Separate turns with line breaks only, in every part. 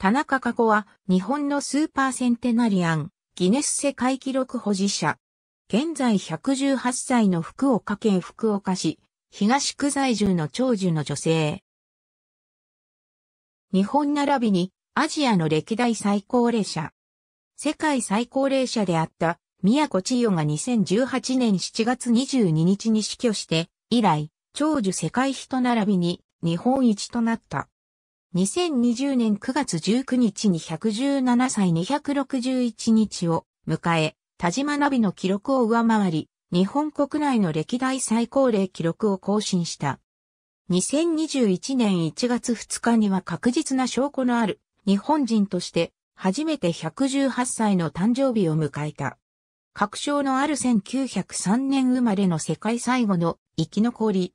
田中加古は日本のスーパーセンテナリアン、ギネス世界記録保持者。現在118歳の福岡県福岡市、東区在住の長寿の女性。日本並びにアジアの歴代最高齢者。世界最高齢者であった宮古千代が2018年7月22日に死去して、以来、長寿世界人並びに日本一となった。2020年9月19日に117歳261日を迎え、田島ナビの記録を上回り、日本国内の歴代最高齢記録を更新した。2021年1月2日には確実な証拠のある日本人として初めて118歳の誕生日を迎えた。確証のある1903年生まれの世界最後の生き残り。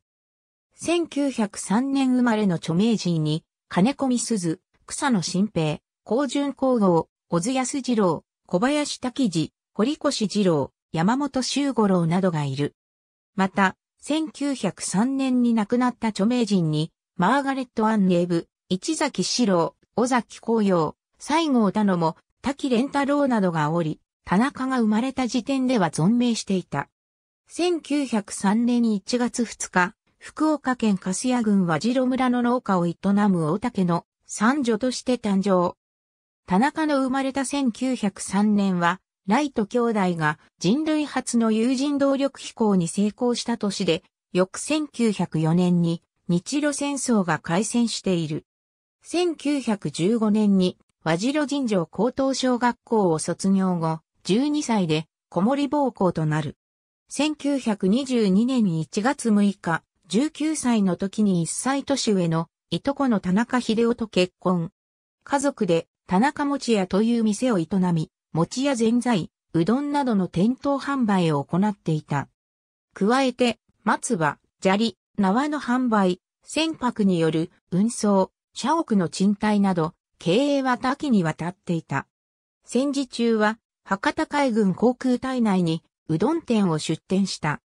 1903年生まれの著名人に金込み鈴、草野新平、高順高豪、小津安二郎、小林滝次、堀越二郎、山本修五郎などがいる。また、1903年に亡くなった著名人に、マーガレット・アン・ネーブ、市崎四郎、尾崎紅葉、西郷田野も、滝蓮太郎などがおり、田中が生まれた時点では存命していた。1903年1月2日、福岡県粕屋郡和白村の農家を営む大竹の三女として誕生。田中の生まれた1903年は、ライト兄弟が人類初の有人動力飛行に成功した年で、翌1904年に日露戦争が開戦している。1915年に和白尋常高等小学校を卒業後、12歳で子守暴行となる。1922年1月6日、19歳の時に1歳年上のいとこの田中秀夫と結婚。家族で田中餅屋という店を営み、餅や全財、うどんなどの店頭販売を行っていた。加えて、松葉、砂利、縄の販売、船舶による運送、社屋の賃貸など、経営は多岐にわたっていた。戦時中は、博多海軍航空隊内に、うどん店を出店した。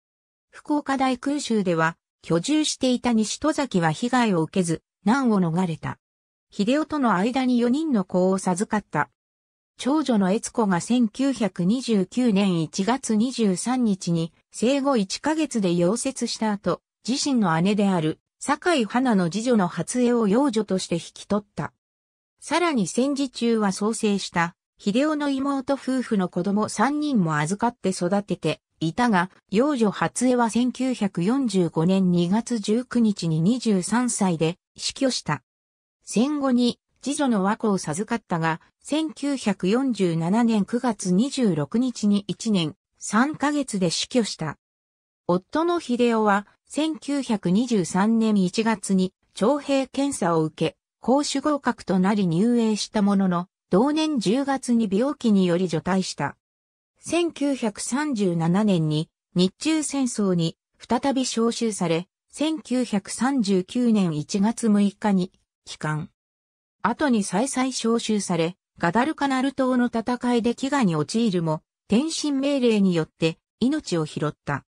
福岡大空襲では、居住していた西戸崎は被害を受けず、難を逃れた。秀夫との間に4人の子を授かった。長女の悦子が1929年1月23日に生後1ヶ月で溶接した後、自身の姉である坂井花の次女の初江を養女として引き取った。さらに戦時中は創生した、秀夫の妹夫婦の子供3人も預かって育てて、いたが、幼女初江は1945年2月19日に23歳で死去した。戦後に次女の和子を授かったが、1947年9月26日に1年3ヶ月で死去した。夫の秀夫は1923年1月に徴兵検査を受け、公主合格となり入営したものの、同年10月に病気により除隊した。1937年に日中戦争に再び招集され、1939年1月6日に帰還。後に再々招集され、ガダルカナル島の戦いで飢餓に陥るも、転身命令によって命を拾った。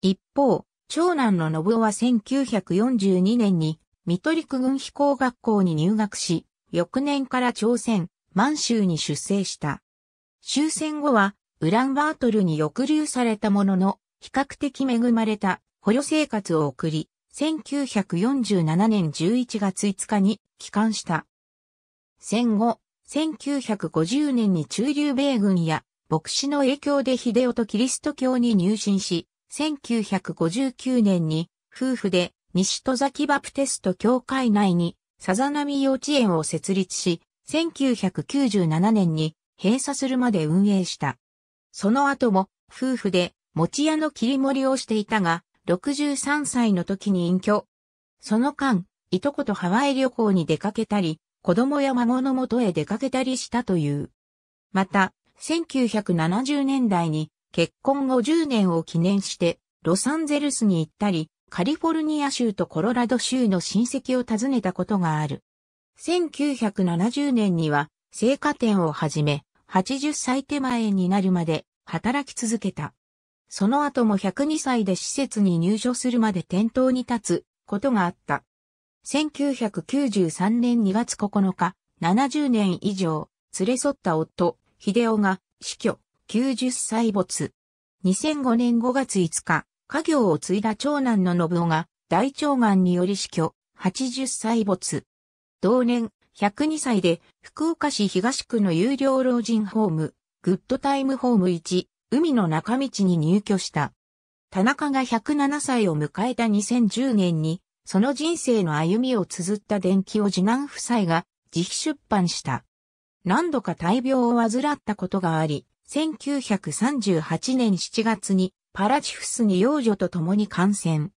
一方、長男の信夫は1942年に、三鳥陸軍飛行学校に入学し、翌年から朝鮮、満州に出征した。終戦後は、ウランバートルに抑留されたものの、比較的恵まれた捕虜生活を送り、1947年11月5日に帰還した。戦後、1950年に中流米軍や牧師の影響で秀夫とキリスト教に入信し、1959年に夫婦で西戸崎バプテスト教会内にさざ波幼稚園を設立し、1997年に閉鎖するまで運営した。その後も夫婦で餅屋の切り盛りをしていたが、63歳の時に隠居。その間、いとことハワイ旅行に出かけたり、子供や孫の元へ出かけたりしたという。また、1970年代に結婚後0年を記念して、ロサンゼルスに行ったり、カリフォルニア州とコロラド州の親戚を訪ねたことがある。1970年には、聖火店をはじめ、80歳手前になるまで働き続けた。その後も102歳で施設に入所するまで店頭に立つことがあった。1993年2月9日、70年以上、連れ添った夫、秀夫が死去、90歳没。2005年5月5日、家業を継いだ長男の信夫が大腸がんにより死去、80歳没。同年、102歳で福岡市東区の有料老人ホーム、グッドタイムホーム1、海の中道に入居した。田中が107歳を迎えた2010年に、その人生の歩みを綴った伝記を次男夫妻が自費出版した。何度か大病を患ったことがあり、1938年7月にパラチフスに幼女と共に感染。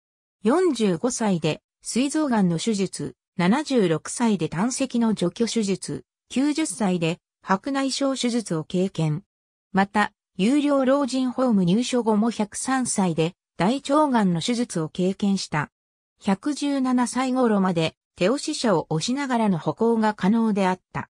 45歳で膵臓がんの手術、76歳で胆石の除去手術、90歳で白内障手術を経験。また、有料老人ホーム入所後も103歳で大腸がんの手術を経験した。117歳頃まで手押し車を押しながらの歩行が可能であった。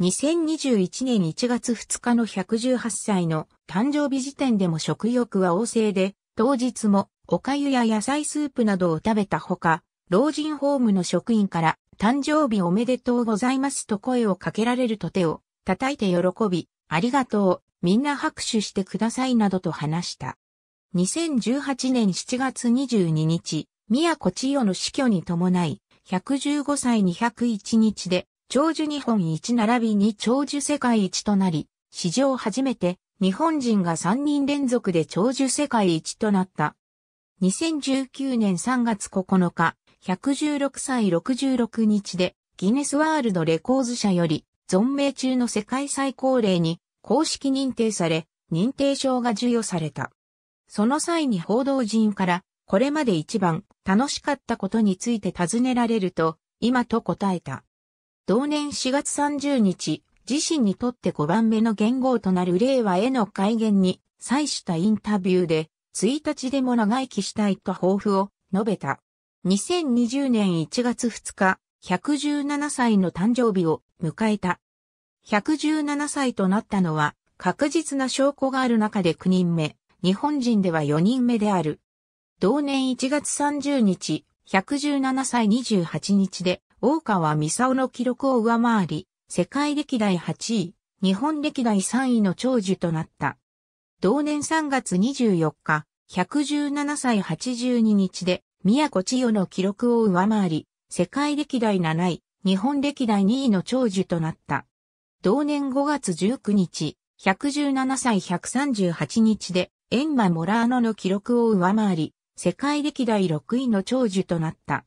2021年1月2日の118歳の誕生日時点でも食欲は旺盛で、当日もお粥や野菜スープなどを食べたほか、老人ホームの職員から誕生日おめでとうございますと声をかけられると手を叩いて喜び、ありがとう、みんな拍手してくださいなどと話した。2018年7月22日、宮古千代の死去に伴い、115歳201日で、長寿日本一並びに長寿世界一となり、史上初めて日本人が3人連続で長寿世界一となった。2019年3月9日、116歳66日でギネスワールドレコーズ社より存命中の世界最高齢に公式認定され、認定証が授与された。その際に報道陣から、これまで一番楽しかったことについて尋ねられると、今と答えた。同年4月30日、自身にとって5番目の元号となる令和への改元に際したインタビューで、1日でも長生きしたいと抱負を述べた。2020年1月2日、117歳の誕生日を迎えた。117歳となったのは確実な証拠がある中で9人目、日本人では4人目である。同年1月30日、117歳28日で、大川美沙夫の記録を上回り、世界歴代8位、日本歴代3位の長寿となった。同年3月24日、117歳82日で、宮古千代の記録を上回り、世界歴代7位、日本歴代2位の長寿となった。同年5月19日、117歳138日で、エンマ・モラーノの記録を上回り、世界歴代6位の長寿となった。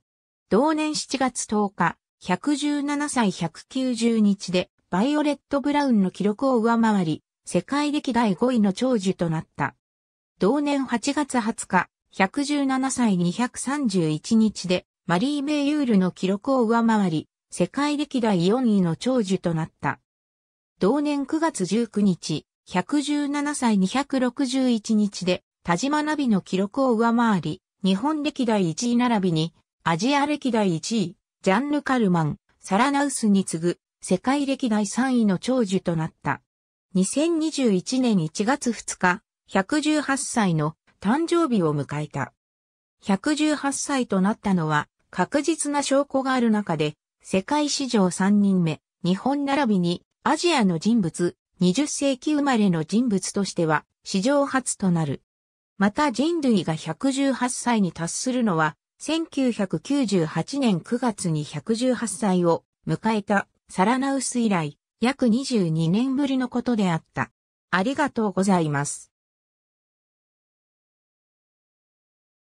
同年7月10日、117歳190日で、バイオレット・ブラウンの記録を上回り、世界歴代5位の長寿となった。同年8月20日、117歳231日でマリー・メイユールの記録を上回り、世界歴代4位の長寿となった。同年9月19日、117歳261日で、田島ナビの記録を上回り、日本歴代1位並びに、アジア歴代1位、ジャンヌ・カルマン、サラナウスに次ぐ、世界歴代3位の長寿となった。2021年1月2日、118歳の誕生日を迎えた。118歳となったのは確実な証拠がある中で、世界史上3人目、日本並びにアジアの人物、20世紀生まれの人物としては史上初となる。また人類が118歳に達するのは、1998年9月に118歳を迎えたサラナウス以来、約22年ぶりのことであった。ありがとうございます。